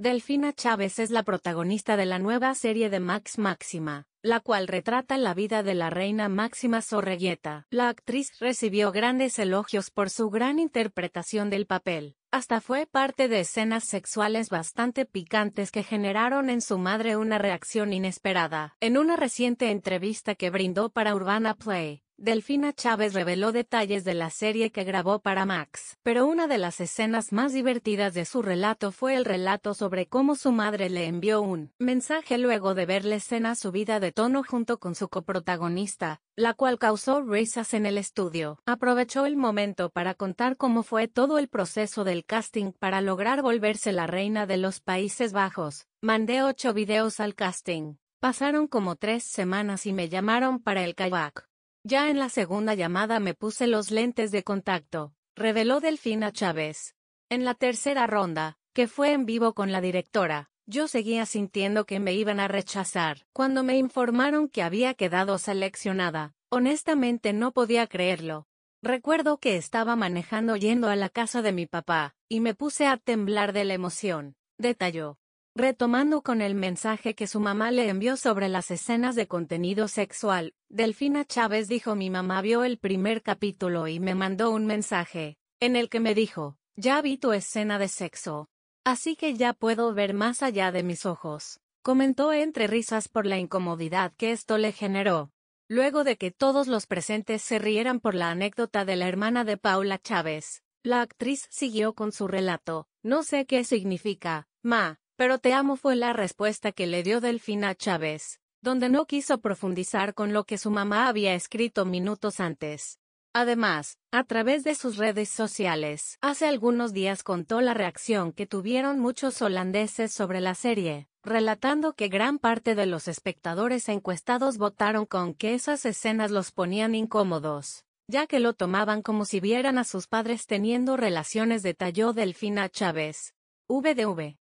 Delfina Chávez es la protagonista de la nueva serie de Max Máxima, la cual retrata la vida de la reina Máxima Zorreguieta. La actriz recibió grandes elogios por su gran interpretación del papel. Hasta fue parte de escenas sexuales bastante picantes que generaron en su madre una reacción inesperada. En una reciente entrevista que brindó para Urbana Play, Delfina Chávez reveló detalles de la serie que grabó para Max, pero una de las escenas más divertidas de su relato fue el relato sobre cómo su madre le envió un mensaje luego de ver la escena subida de tono junto con su coprotagonista, la cual causó risas en el estudio. Aprovechó el momento para contar cómo fue todo el proceso del casting para lograr volverse la reina de los Países Bajos. Mandé ocho videos al casting. Pasaron como tres semanas y me llamaron para el kayak. Ya en la segunda llamada me puse los lentes de contacto, reveló Delfina Chávez. En la tercera ronda, que fue en vivo con la directora, yo seguía sintiendo que me iban a rechazar. Cuando me informaron que había quedado seleccionada, honestamente no podía creerlo. Recuerdo que estaba manejando yendo a la casa de mi papá, y me puse a temblar de la emoción, detalló. Retomando con el mensaje que su mamá le envió sobre las escenas de contenido sexual, Delfina Chávez dijo mi mamá vio el primer capítulo y me mandó un mensaje, en el que me dijo, ya vi tu escena de sexo. Así que ya puedo ver más allá de mis ojos, comentó entre risas por la incomodidad que esto le generó. Luego de que todos los presentes se rieran por la anécdota de la hermana de Paula Chávez, la actriz siguió con su relato, no sé qué significa, ma, pero te amo fue la respuesta que le dio Delfina Chávez, donde no quiso profundizar con lo que su mamá había escrito minutos antes. Además, a través de sus redes sociales, hace algunos días contó la reacción que tuvieron muchos holandeses sobre la serie, relatando que gran parte de los espectadores encuestados votaron con que esas escenas los ponían incómodos, ya que lo tomaban como si vieran a sus padres teniendo relaciones detalló Delfina Chávez. VDV